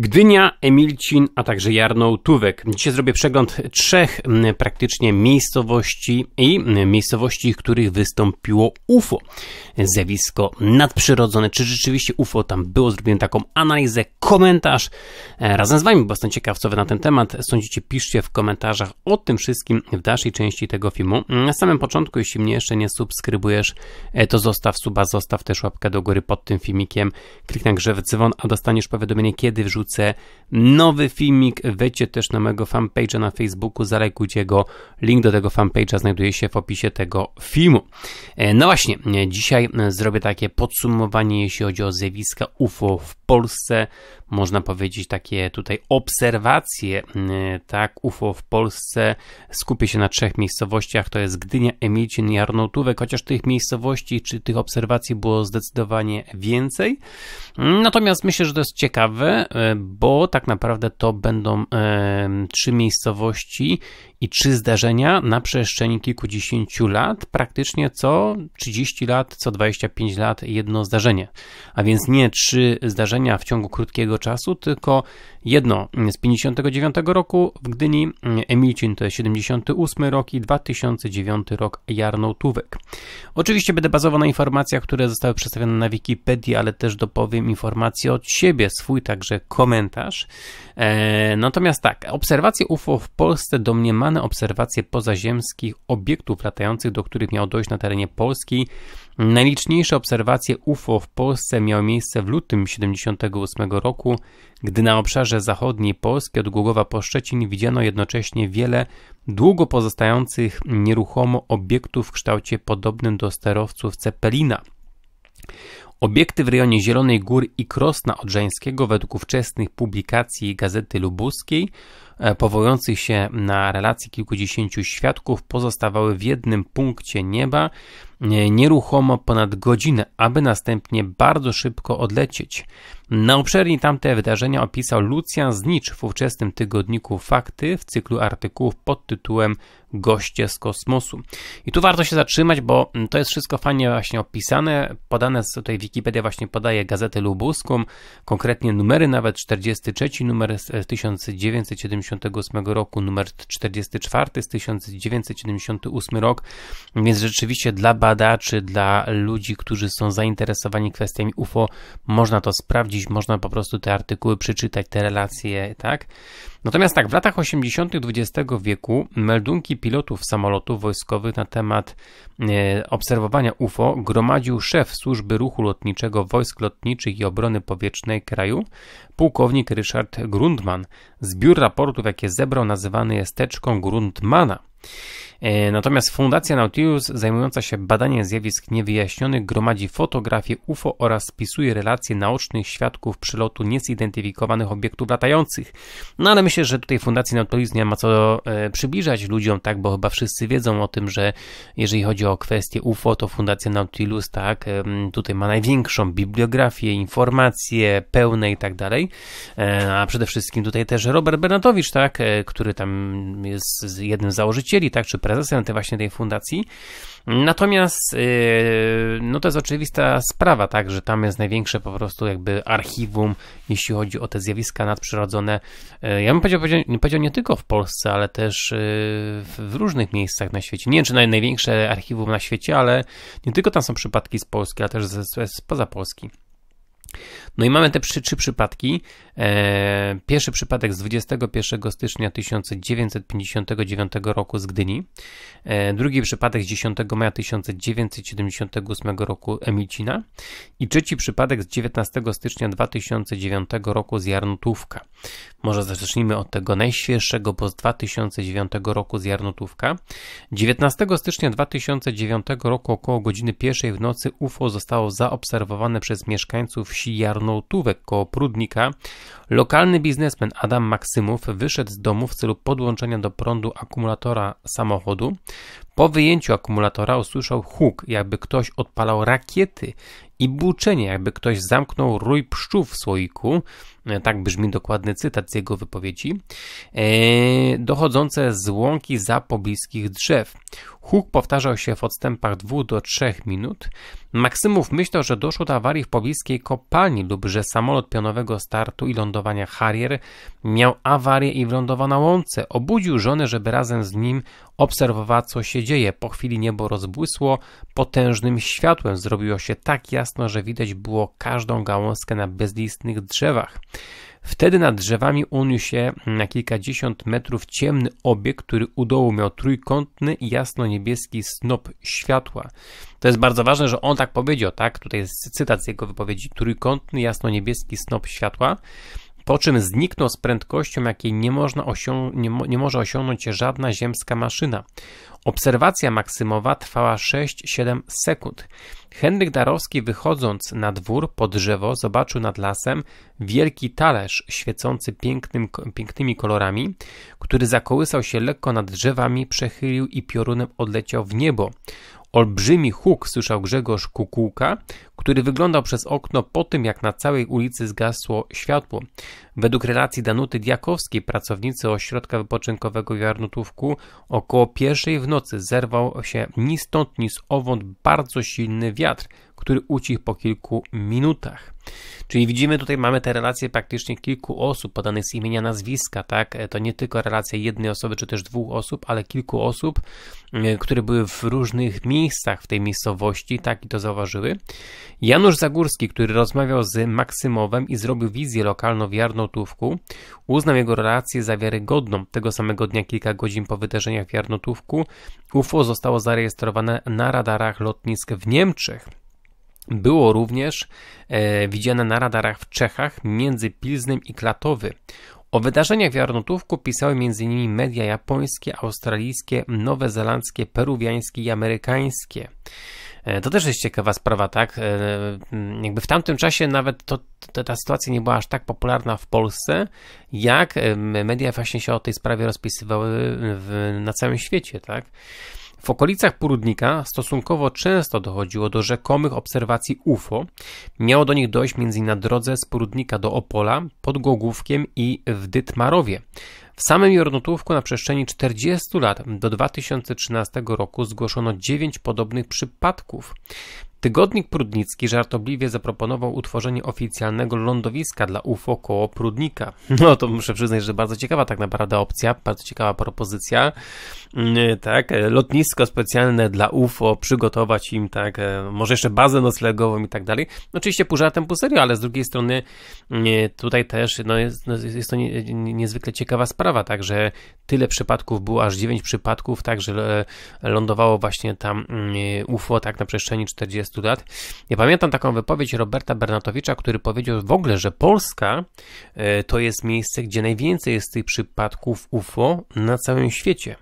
Gdynia, Emilcin, a także Jarnołtówek. Dzisiaj zrobię przegląd trzech praktycznie miejscowości i miejscowości, w których wystąpiło UFO. Zjawisko nadprzyrodzone, czy rzeczywiście UFO tam było. Zrobiłem taką analizę, komentarz e, razem z Wami, bo jestem ciekaw, co Wy na ten temat sądzicie. Piszcie w komentarzach o tym wszystkim w dalszej części tego filmu. Mm, na samym początku, jeśli mnie jeszcze nie subskrybujesz, e, to zostaw suba, zostaw też łapkę do góry pod tym filmikiem. Kliknij na grze w dzwon, a dostaniesz powiadomienie, kiedy wrzucę nowy filmik. Wejdźcie też na mojego fanpage'a na Facebooku, zalajkujcie go. Link do tego fanpage'a znajduje się w opisie tego filmu. E, no właśnie, e, dzisiaj e, zrobię takie podsumowanie, jeśli chodzi o zjawiska UFO w Polsce, można powiedzieć, takie tutaj obserwacje, y, tak, UFO w Polsce. Skupię się na trzech miejscowościach, to jest Gdynia, Emilcin i Arnautówek, chociaż tych miejscowości czy tych obserwacji było zdecydowanie więcej. Natomiast myślę, że to jest ciekawe, y, bo tak naprawdę to będą y, trzy miejscowości, i trzy zdarzenia na przestrzeni kilkudziesięciu lat, praktycznie co 30 lat, co 25 lat jedno zdarzenie. A więc nie trzy zdarzenia w ciągu krótkiego czasu, tylko jedno z 59 roku w Gdyni, Emilcin to jest 78 rok i 2009 rok Jarnołtówek. Oczywiście będę bazował na informacjach, które zostały przedstawione na Wikipedii, ale też dopowiem informacje od siebie, swój także komentarz. Eee, natomiast tak, obserwacje UFO w Polsce do ma obserwacje pozaziemskich obiektów latających, do których miało dojść na terenie Polski. Najliczniejsze obserwacje UFO w Polsce miały miejsce w lutym 1978 roku, gdy na obszarze zachodniej Polski od Głogowa po Szczecin widziano jednocześnie wiele długo pozostających nieruchomo obiektów w kształcie podobnym do sterowców Cepelina. Obiekty w rejonie Zielonej Góry i Krosna Odrzańskiego według ówczesnych publikacji Gazety Lubuskiej E, powołujących się na relacje kilkudziesięciu świadków pozostawały w jednym punkcie nieba E, nieruchomo ponad godzinę, aby następnie bardzo szybko odlecieć. Na obszernie tamte wydarzenia opisał Lucian Znicz w ówczesnym tygodniku Fakty w cyklu artykułów pod tytułem Goście z kosmosu. I tu warto się zatrzymać, bo to jest wszystko fajnie właśnie opisane. Podane tutaj Wikipedia właśnie podaje gazetę lubuską, konkretnie numery nawet 43 numer z 1978 e, roku, numer 44 z 1978 rok, więc rzeczywiście dla badaczy, dla ludzi, którzy są zainteresowani kwestiami UFO, można to sprawdzić, można po prostu te artykuły przeczytać, te relacje, tak? Natomiast tak, w latach 80. XX wieku meldunki pilotów samolotów wojskowych na temat e, obserwowania UFO gromadził szef służby ruchu lotniczego wojsk lotniczych i obrony powietrznej kraju, pułkownik Richard Grundman. Zbiór raportów, jakie zebrał, nazywany jest teczką Grundmana. E, natomiast Fundacja Nautilus, zajmująca się badaniem zjawisk niewyjaśnionych, gromadzi fotografie UFO oraz spisuje relacje naocznych świadków przylotu niezidentyfikowanych obiektów latających. No ale myślę, że tutaj Fundacji Nautilus nie ma co e, przybliżać ludziom, tak, bo chyba wszyscy wiedzą o tym, że jeżeli chodzi o kwestie UFO, to Fundacja Nautilus, tak, tutaj ma największą bibliografię, informacje pełne i tak dalej. E, a przede wszystkim tutaj też Robert Bernatowicz, tak, który tam jest jednym z założycieli, tak, czy prezesem tej właśnie tej fundacji. Natomiast y, no to jest oczywista sprawa, tak, że tam jest największe po prostu jakby archiwum, jeśli chodzi o te zjawiska nadprzyrodzone. Y, ja bym powiedział, powiedział nie tylko w Polsce, ale też y, w różnych miejscach na świecie. Nie wiem, czy największe archiwum na świecie, ale nie tylko tam są przypadki z Polski, ale też z, z, spoza Polski. No i mamy te trzy trzy przypadki. E, pierwszy przypadek z 21 stycznia 1959 roku z Gdyni. E, drugi przypadek z 10 maja 1978 roku Emilcina. I trzeci przypadek z 19 stycznia 2009 roku z Jarnutówka. Może zacznijmy od tego najświeższego, bo z 2009 roku z Jarnutówka. 19 stycznia 2009 roku około godziny pierwszej w nocy UFO zostało zaobserwowane przez mieszkańców wsi Jarnutówka milionów koło Prudnika, lokalny biznesmen Adam Maksymów wyszedł z domu w celu podłączenia do prądu akumulatora samochodu. Po wyjęciu akumulatora usłyszał huk, jakby ktoś odpalał rakiety i buczenie, jakby ktoś zamknął rój pszczół w słoiku. E, tak brzmi dokładny cytat z jego wypowiedzi. Eee, dochodzące z łąki za pobliskich drzew. Huk powtarzał się w odstępach 2 do 3 minut. Maksymów myślał, że doszło do awarii w pobliskiej kopalni lub że samolot pionowego startu i lądowania Harrier miał awarię i wlądował na łące. Obudził żonę, żeby razem z nim obserwowała, co się dzieje. Po chwili niebo rozbłysło potężnym światłem. Zrobiło się tak jasno, że widać było każdą gałązkę na bezlistnych drzewach. Wtedy nad drzewami uniósł się na kilkadziesiąt metrów ciemny obiekt, który u dołu miał trójkątny, jasno-niebieski snop światła. To jest bardzo ważne, że on tak powiedział, tak? Tutaj jest cytat z jego wypowiedzi. Trójkątny, jasno-niebieski snop światła po czym zniknął z prędkością, jakiej nie, można osią- nie, mo- nie może osiągnąć żadna ziemska maszyna. Obserwacja Maksymowa trwała 6-7 sekund. Henryk Darowski, wychodząc na dwór pod drzewo, zobaczył nad lasem wielki talerz świecący pięknym, pięknymi kolorami, który zakołysał się lekko nad drzewami, przechylił i piorunem odleciał w niebo. Olbrzymi huk słyszał Grzegorz Kukułka, który wyglądał przez okno po tym, jak na całej ulicy zgasło światło. Według relacji Danuty Diakowskiej, pracownicy ośrodka wypoczynkowego Jarnutówku, około pierwszej w nocy zerwał się ni stąd, ni z owąd bardzo silny wiatr, który ucichł po kilku minutach. Czyli widzimy tutaj, mamy te relacje praktycznie kilku osób podanych z imienia, nazwiska, tak? E, to nie tylko relacje jednej osoby, czy też dwóch osób, ale kilku osób, e, które były w różnych miejscach w tej miejscowości, tak? I to zauważyły. Janusz Zagórski, który rozmawiał z Maksymowem i zrobił wizję lokalną w Jarnotówku, uznał jego relację za wiarygodną. Tego samego dnia, kilka godzin po wydarzeniach w Jarnotówku, UFO zostało zarejestrowane na radarach lotnisk w Niemczech. Było również e, widziane na radarach w Czechach między Pilznem i Klatowy. O wydarzeniach w Jarnotówku pisały m.in. media japońskie, australijskie, zelandzkie, peruwiańskie i amerykańskie. E, to też jest ciekawa sprawa, tak? E, jakby w tamtym czasie nawet to, to, ta sytuacja nie była aż tak popularna w Polsce, jak e, media właśnie się o tej sprawie rozpisywały w, na całym świecie, tak? W okolicach Purudnika stosunkowo często dochodziło do rzekomych obserwacji UFO. Miało do nich dojść m.in. na drodze z Purudnika do Opola, pod Głogówkiem i w Dytmarowie. W samym Jornotówku na przestrzeni 40 lat do 2013 roku zgłoszono 9 podobnych przypadków. Tygodnik Prudnicki żartobliwie zaproponował utworzenie oficjalnego lądowiska dla UFO koło Prudnika. No to muszę przyznać, że bardzo ciekawa tak naprawdę opcja, bardzo ciekawa propozycja. Mm, tak, lotnisko specjalne dla UFO, przygotować im tak, e, może jeszcze bazę noclegową i tak dalej. No, oczywiście pół żartem, pół serio, ale z drugiej strony mm, tutaj też no jest, no jest to niezwykle ciekawa sprawa, także tyle przypadków było, aż 9 przypadków, także e, lądowało właśnie tam mm, UFO tak na przestrzeni 40 40 lat. Ja pamiętam taką wypowiedź Roberta Bernatowicza, który powiedział w ogóle, że Polska e, to jest miejsce, gdzie najwięcej jest tych przypadków UFO na całym świecie.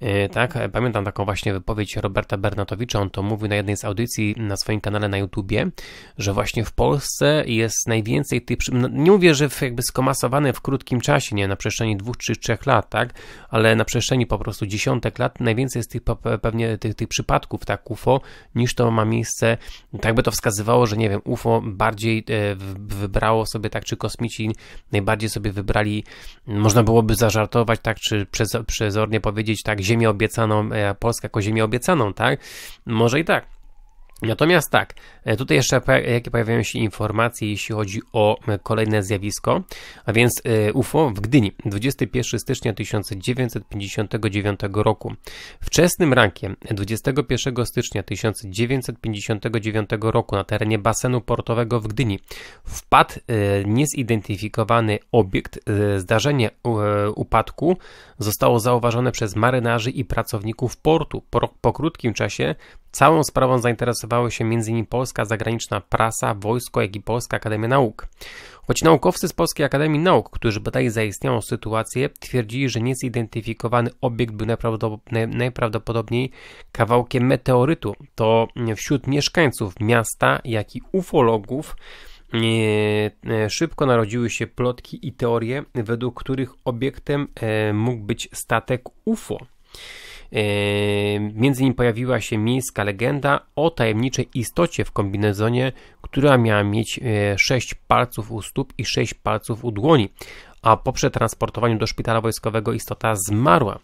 E, tak? E, pamiętam taką właśnie wypowiedź Roberta Bernatowicza, on to mówił na jednej z audycji na swoim kanale na YouTubie, że właśnie w Polsce jest najwięcej tych, no, nie mówię, że jakby skomasowane w krótkim czasie, nie na przestrzeni dwóch trzy, trzech lat, tak? Ale na przestrzeni po prostu dziesiątek lat najwięcej jest tych pewnie tych, tych przypadków, tak, UFO, niż to ma miejsce, tak by to wskazywało, że nie wiem, UFO bardziej e, wybrało sobie, tak, czy kosmici najbardziej sobie wybrali, można byłoby zażartować, tak, czy przezornie powiedzieć, tak, ziemię obiecaną, e, Polska jako ziemię obiecaną, tak? Może i tak. Natomiast tak, e, tutaj jeszcze jakie pojawiają się informacje, jeśli chodzi o e, kolejne zjawisko, a więc e, UFO w Gdyni, 21 stycznia 1959 roku. Wczesnym rankiem 21 stycznia 1959 roku na terenie basenu portowego w Gdyni wpadł niezidentyfikowany obiekt. Zdarzenie upadku zostało zauważone przez marynarzy i pracowników portu. Po, po krótkim czasie Całą sprawą zainteresowały się m.in. polska zagraniczna prasa, wojsko, jak i Polska Akademia Nauk. Choć naukowcy z Polskiej Akademii Nauk, którzy badali zaistniałą sytuację, twierdzili, że niezidentyfikowany obiekt był najprawdopodobniej kawałkiem meteorytu, to wśród mieszkańców miasta, jak i ufologów, e, e, Szybko narodziły się plotki i teorie, według których obiektem e, mógł być statek UFO. Yy, między innymi pojawiła się miejska legenda o tajemniczej istocie w kombinezonie, która miała mieć 6 yy, palców u stóp i 6 palców u dłoni a po przetransportowaniu do szpitala wojskowego istota zmarła,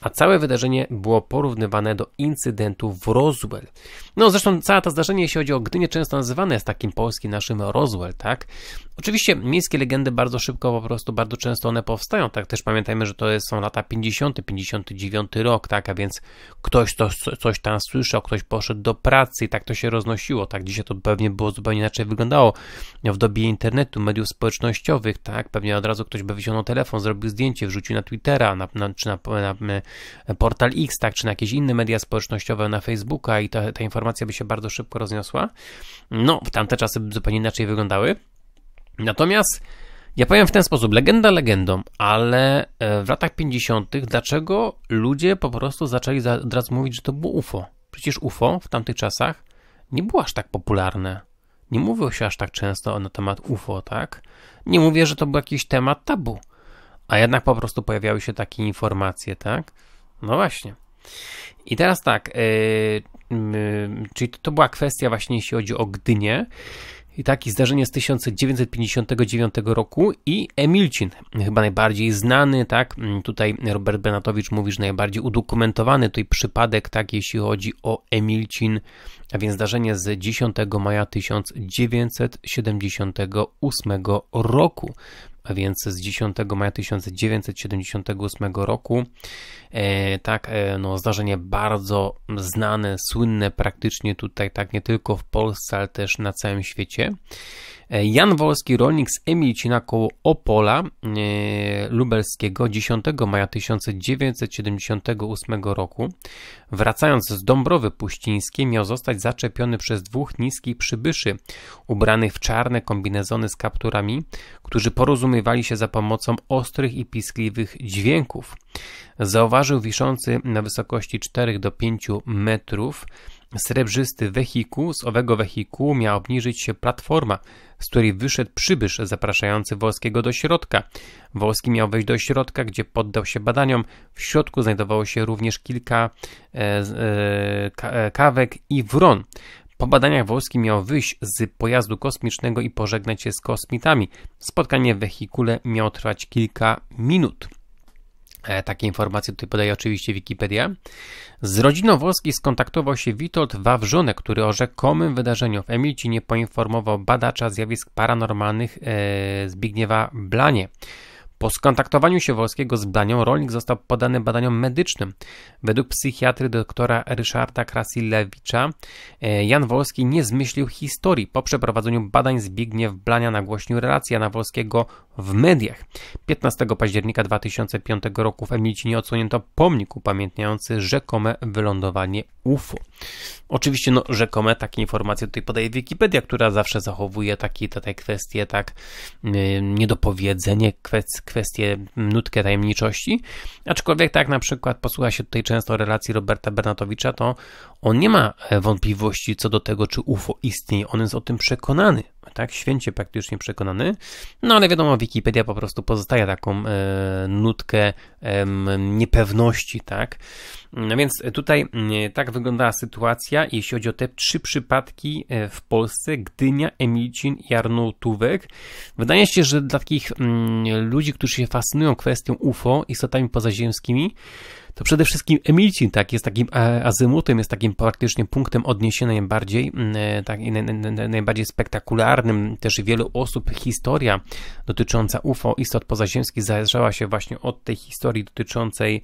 a całe wydarzenie było porównywane do incydentu w Roswell. No zresztą całe to zdarzenie, jeśli chodzi o Gdynię, często nazywane jest takim polskim naszym Roswell, tak? Oczywiście miejskie legendy bardzo szybko, po prostu bardzo często one powstają, tak? Też pamiętajmy, że to są lata 50., 59 rok, tak? A więc ktoś to, coś tam słyszał, ktoś poszedł do pracy i tak to się roznosiło, tak? Dzisiaj to pewnie było zupełnie inaczej wyglądało w dobie internetu, mediów społecznościowych, tak? Pewnie od razu ktoś choćby wyciągnął telefon, zrobił zdjęcie, wrzucił na Twittera, na, na czy na, na, na, e, portal X, tak, czy na jakieś inne media społecznościowe, na Facebooka i ta, ta informacja by się bardzo szybko rozniosła. No, w tamte czasy zupełnie inaczej wyglądały. Natomiast ja powiem w ten sposób, legenda legendą, ale e, w latach 50. dlaczego ludzie po prostu zaczęli za, od razu mówić, że to było UFO? Przecież UFO w tamtych czasach nie było aż tak popularne nie mówił się aż tak często na temat UFO, tak? Nie mówię, że to był jakiś temat tabu, a jednak po prostu pojawiały się takie informacje, tak? No właśnie. I teraz tak, yy, yy, czyli to, to była kwestia właśnie jeśli chodzi o Gdynię i takie zdarzenie z 1959 roku i Emilcin, chyba najbardziej znany, tak, tutaj Robert Benatowicz mówi, że najbardziej udokumentowany tutaj przypadek, tak, jeśli chodzi o Emilcin a więc zdarzenie z 10 maja 1978 roku. A więc z 10 maja 1978 roku, e, tak, e, no, zdarzenie bardzo znane, słynne praktycznie tutaj, tak nie tylko w Polsce, ale też na całym świecie. E, Jan Wolski, rolnik z Emilcina koło Opola e, lubelskiego 10 maja 1978 roku, wracając z Dąbrowy Puścińskiej, miał zostać zaczepiony przez dwóch niskich przybyszy, ubranych w czarne kombinezony z kapturami, którzy porozumiewali się za pomocą ostrych i piskliwych dźwięków. Zauważył wiszący na wysokości 4 do 5 metrów srebrzysty wehikuł, z owego wehikułu miała obniżyć się platforma, z której wyszedł przybysz zapraszający Wolskiego do środka. Wolski miał wejść do środka, gdzie poddał się badaniom. W środku znajdowało się również kilka e, e, e, kawek i wron. Po badaniach Wolski miał wyjść z pojazdu kosmicznego i pożegnać się z kosmitami. Spotkanie w wehikule miało trwać kilka minut. E, takie informacje tutaj podaje oczywiście Wikipedia. Z rodziną włoskiej skontaktował się Witold Wawrzonek, który o rzekomym wydarzeniu w nie poinformował badacza zjawisk paranormalnych e, Zbigniewa Blanie. Po skontaktowaniu się Wolskiego z Blanią, rolnik został podany badaniom medycznym. Według psychiatry doktora Ryszarda Krasilewicza, e, Jan Wolski nie zmyślił historii. Po przeprowadzeniu badań Zbigniew Blania nagłośnił relację Jana Wolskiego w mediach. 15 października 2005 roku w Emilcinie odsunięto pomnik upamiętniający rzekome wylądowanie UFO. Oczywiście, no, rzekome takie informacje tutaj podaje Wikipedia, która zawsze zachowuje takie, te, te kwestie, tak, e, niedopowiedzenie, kwestie kwestię, nutkę tajemniczości. Aczkolwiek tak na przykład posłucha się tutaj często relacji Roberta Bernatowicza, to on nie ma e, wątpliwości co do tego, czy UFO istnieje. On jest o tym przekonany, tak? Święcie praktycznie przekonany. No ale wiadomo, Wikipedia po prostu pozostaje taką e, nutkę e, niepewności, tak? No więc tutaj e, tak wyglądała sytuacja, jeśli chodzi o te trzy przypadki e, w Polsce: Gdynia, Emilcin i Wydaje się, że dla takich m, ludzi, którzy się fascynują kwestią UFO, istotami pozaziemskimi, to przede wszystkim Emilcin tak, jest takim azymutem, jest takim praktycznie punktem odniesienia najbardziej, mm, e, tak, najbardziej spektakularnym. Też wielu osób historia dotycząca UFO, istot pozaziemskich zależała się właśnie od tej historii dotyczącej,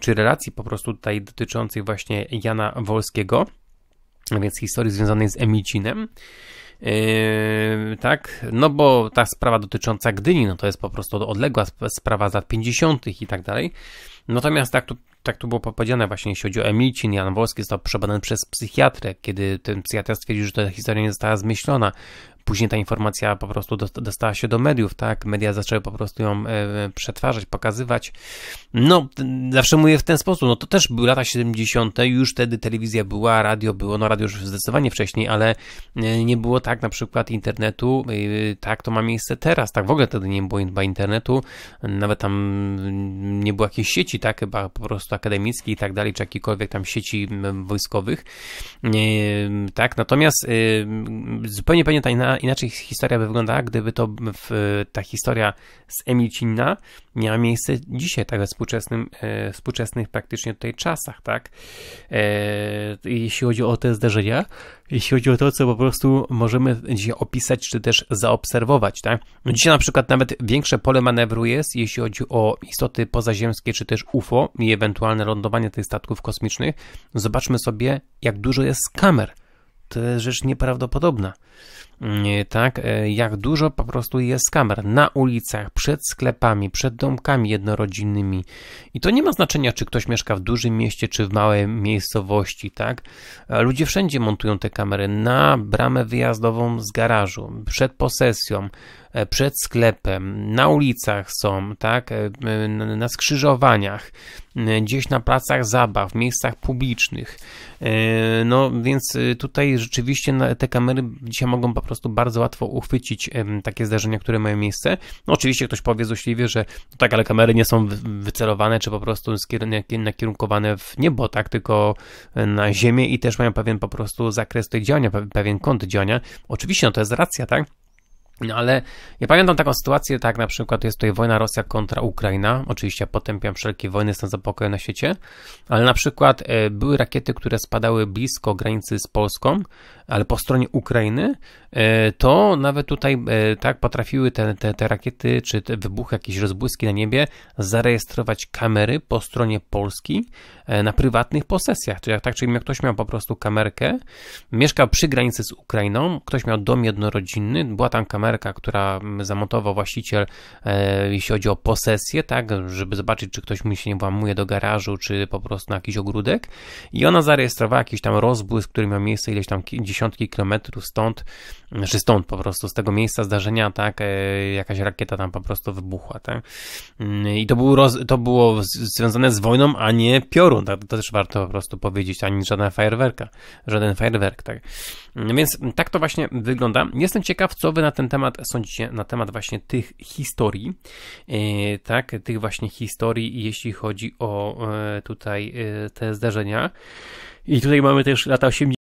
czy relacji po prostu tutaj dotyczącej właśnie Jana Wolskiego, więc historii związanej z Emilcinem. Yy, tak, no bo ta sprawa dotycząca Gdyni, no to jest po prostu odległa sprawa z lat 50. i tak dalej. Natomiast tak tu, tak tu było powiedziane właśnie, jeśli chodzi o Emilcin, Jan Wolski został przebadany przez psychiatrę, kiedy ten psychiatra stwierdził, że ta historia nie została zmyślona, Później ta informacja po prostu dostała się do mediów, tak? Media zaczęły po prostu ją e, przetwarzać, pokazywać. No, zawsze mówię w ten sposób, no to też były lata 70., już wtedy telewizja była, radio było, no radio już zdecydowanie wcześniej, ale e, nie było tak na przykład internetu, e, tak to ma miejsce teraz, tak w ogóle wtedy nie było chyba internetu, nawet tam nie było jakiejś sieci, tak chyba po prostu akademickiej i tak dalej, czy jakichkolwiek tam sieci wojskowych, tak, natomiast zupełnie pewnie ta inaczej historia by wyglądała, gdyby to w, ta historia z Emilcinna miała miejsce dzisiaj, tak we współczesnym, e, współczesnych praktycznie tutaj czasach, tak? E, jeśli chodzi o te zdarzenia, jeśli chodzi o to, co po prostu możemy dzisiaj opisać, czy też zaobserwować, tak? No dzisiaj na przykład nawet większe pole manewru jest, jeśli chodzi o istoty pozaziemskie, czy też UFO i ewentualne lądowanie tych statków kosmicznych. Zobaczmy sobie, jak dużo jest kamer. To jest rzecz nieprawdopodobna. E, tak, e, jak dużo po prostu jest kamer na ulicach, przed sklepami, przed domkami jednorodzinnymi. I to nie ma znaczenia, czy ktoś mieszka w dużym mieście, czy w małej miejscowości, tak? Ludzie wszędzie montują te kamery na bramę wyjazdową z garażu, przed posesją, e, przed sklepem, na ulicach są, tak, na skrzyżowaniach, gdzieś na placach zabaw, miejscach publicznych. No więc tutaj rzeczywiście te kamery dzisiaj mogą po prostu bardzo łatwo uchwycić takie zdarzenia, które mają miejsce. No, oczywiście ktoś powie złośliwie, że no tak, ale kamery nie są wycelowane, czy po prostu nakierunkowane w niebo, tak, tylko e, na ziemię i też mają pewien po prostu zakres tych działania, pewien kąt działania. Oczywiście, no to jest racja, tak? No ale ja pamiętam taką sytuację, tak na przykład jest tutaj wojna Rosja kontra Ukraina. Oczywiście ja potępiam wszelkie wojny, jestem za na świecie, ale na przykład e, były rakiety, które spadały blisko granicy z Polską, ale po stronie Ukrainy, e, to nawet tutaj e, tak potrafiły te, te, te rakiety, czy te wybuchy, jakieś rozbłyski na niebie zarejestrować kamery po stronie Polski e, na prywatnych posesjach. Czyli jak tak, czyli jak ktoś miał po prostu kamerkę, mieszkał przy granicy z Ukrainą, ktoś miał dom jednorodzinny, była tam kamera, kamerka, która mm, zamontował właściciel, e, jeśli chodzi o posesję, tak, żeby zobaczyć, czy ktoś mu się nie włamuje do garażu, czy po prostu na jakiś ogródek. I ona zarejestrowała jakiś tam rozbłysk, który miał miejsce ileś tam dziesiątki kilometrów stąd, czy znaczy stąd po prostu, z tego miejsca zdarzenia, tak, e, jakaś rakieta tam po prostu wybuchła, tak. Mm, I to, był roz, to było związane z wojną, a nie piorun, tak, to też warto po prostu powiedzieć, ani żadna fajerwerka, żaden fajerwerk, tak. Mm, więc tak to właśnie wygląda. Jestem ciekaw, co wy na ten temat temat, sądzicie na temat właśnie tych historii, e, tak, tych właśnie historii, jeśli chodzi o e, tutaj e, te zdarzenia. I tutaj mamy też lata 80.